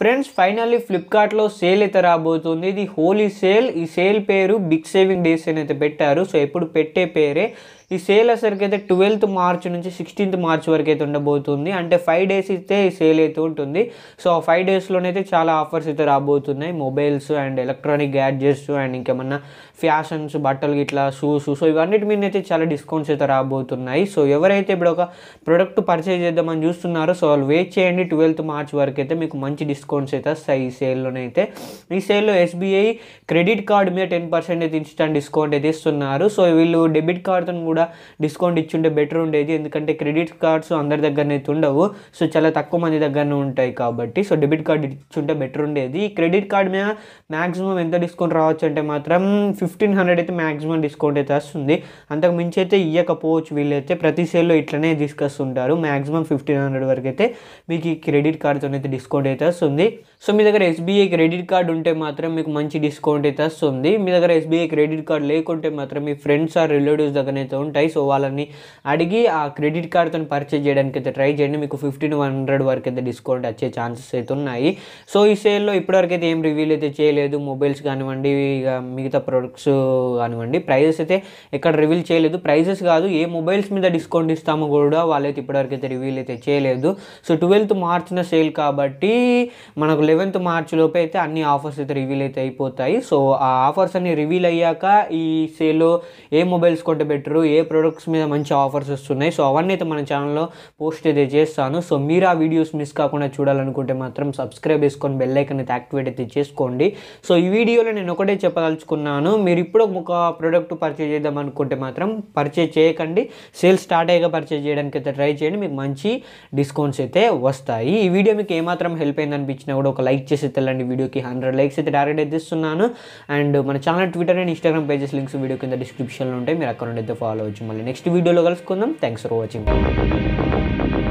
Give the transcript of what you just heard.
friends finally ఫ్లిప్కార్ట్లో sale అయితే రాబోతుంది ఇది హోలీ సేల్ ఈ సేల్ పేరు బిగ్ సేవింగ్ డేస్ అని అయితే పెట్టారు సో ఎప్పుడు పెట్టే పేరే ఈ సేల్ అసలుకి అయితే ట్వెల్త్ మార్చ్ నుంచి సిక్స్టీన్త్ మార్చ్ వరకు అయితే ఉండబోతుంది అంటే ఫైవ్ డేస్ అయితే ఈ సేల్ అయితే ఉంటుంది సో ఆ ఫైవ్ డేస్లోనైతే చాలా ఆఫర్స్ అయితే రాబోతున్నాయి mobiles and electronic gadgets and ఇంకేమన్నా ఫ్యాషన్స్ బట్టలు ఇట్లా షూస్ సో ఇవన్నిటి మీద అయితే చాలా డిస్కౌంట్స్ అయితే రాబోతున్నాయి సో ఎవరైతే ఇప్పుడు ఒక ప్రొడక్ట్ పర్చేజ్ చేద్దామని చూస్తున్నారో సో వాళ్ళు వెయిట్ చేయండి ట్వెల్త్ మార్చ్ వరకు అయితే మీకు మంచి డిస్కౌంట్స్ అయితే వస్తాయి ఈ సేల్లోనైతే ఈ సేల్లో ఎస్బీఐ క్రెడిట్ కార్డు మీద టెన్ పర్సెంట్ అయితే ఇన్స్టాంట్ డిస్కౌంట్ అయితే ఇస్తున్నారు సో వీళ్ళు డెబిట్ కార్డ్తో కూడా డిస్కౌంట్ ఇచ్చుంటే బెటర్ ఉండేది ఎందుకంటే క్రెడిట్ కార్డ్స్ అందరి అయితే ఉండవు సో చాలా తక్కువ మంది దగ్గరనే ఉంటాయి కాబట్టి సో డెబిట్ కార్డ్ ఇచ్చుంటే బెటర్ ఉండేది ఈ క్రెడిట్ కార్డ్ మీద మ్యాక్సిమం ఎంత డిస్కౌంట్ రావచ్చు అంటే మాత్రం ఫిఫ్టీన్ హండ్రెడ్ అయితే మ్యాక్సిమం డిస్కౌంట్ అయితే వస్తుంది అంతకు మించి అయితే ఇవ్వకపోవచ్చు వీళ్ళైతే ప్రతి సేల్లో ఇట్లనే తీసుకొస్తుంటారు మ్యాక్సిమం ఫిఫ్టీన్ హండ్రెడ్ వరకు అయితే మీకు ఈ క్రెడిట్ కార్డ్తో అయితే డిస్కౌంట్ అయితే వస్తుంది సో మీ దగ్గర ఎస్బీఐ క్రెడిట్ కార్డ్ ఉంటే మాత్రం మీకు మంచి డిస్కౌంట్ అయితే వస్తుంది మీ దగ్గర ఎస్బీఐ క్రెడిట్ కార్డు లేకుంటే మాత్రం మీ ఫ్రెండ్స్ ఆర్ రిలేటివ్స్ దగ్గర అయితే ఉంటాయి సో వాళ్ళని అడిగి ఆ క్రెడిట్ కార్డ్తో పర్చేజ్ చేయడానికి అయితే ట్రై చేయండి మీకు ఫిఫ్టీన్ హండ్రెడ్ వరకు అయితే డిస్కౌంట్ వచ్చే ఛాన్సెస్ అయితే ఉన్నాయి సో ఈ సేల్లో ఇప్పటివరకు అయితే ఏం రివ్యూల్ అయితే చేయలేదు మొబైల్స్ కానివ్వండి ఇక మిగతా ప్రొడక్ట్స్ కానివ్వండి ప్రైజెస్ అయితే ఎక్కడ రివీల్ చేయలేదు ప్రైజెస్ కాదు ఏ మొబైల్స్ మీద డిస్కౌంట్ ఇస్తామో కూడా వాళ్ళైతే ఇప్పటివరకు అయితే రివీల్ అయితే చేయలేదు సో ట్వెల్త్ మార్చిన సేల్ కాబట్టి మనకు లెవెన్త్ మార్చ్ లోపే అయితే అన్ని ఆఫర్స్ అయితే రివీల్ అయితే అయిపోతాయి సో ఆ ఆఫర్స్ అన్ని రివీల్ అయ్యాక ఈ సేల్లో ఏ మొబైల్స్ కొంటే బెటరు ఏ ప్రొడక్ట్స్ మీద మంచి ఆఫర్స్ వస్తున్నాయి సో అవన్నీ అయితే మన ఛానల్లో పోస్ట్ అయితే చేస్తాను సో మీరు ఆ వీడియోస్ మిస్ కాకుండా చూడాలనుకుంటే మాత్రం సబ్స్క్రైబ్ చేసుకొని బెల్ ఐకన్ అయితే యాక్టివేట్ అయితే చేసుకోండి సో ఈ వీడియోలో నేను ఒకటే చెప్పదలుచుకున్నాను మీరు ఇప్పుడు ఒక ప్రోడక్ట్ పర్చేజ్ చేద్దాం అనుకుంటే మాత్రం పర్చేజ్ చేయకండి సేల్ స్టార్ట్ అయ్యాక పర్చేజ్ చేయడానికి అయితే ట్రై చేయండి మీకు మంచి డిస్కౌంట్స్ అయితే వస్తాయి ఈ వీడియో మీకు ఏమాత్రం హెల్ప్ అయింది అనిపించినా కూడా ఒక లైక్ చేసి తెల్లండి వీడియోకి హండ్రెడ్ లైక్స్ అయితే డైరెక్ట్ అయితే ఇస్తున్నాను అండ్ మన channel twitter and instagram pages links video కింద డిస్క్రిప్షన్లో ఉంటాయి మీరు అక్కడ నుండి అయితే ఫాలో వచ్చి మళ్ళీ నెక్స్ట్ వీడియోలో కలుసుకుందాం థ్యాంక్స్ ఫర్ వాచింగ్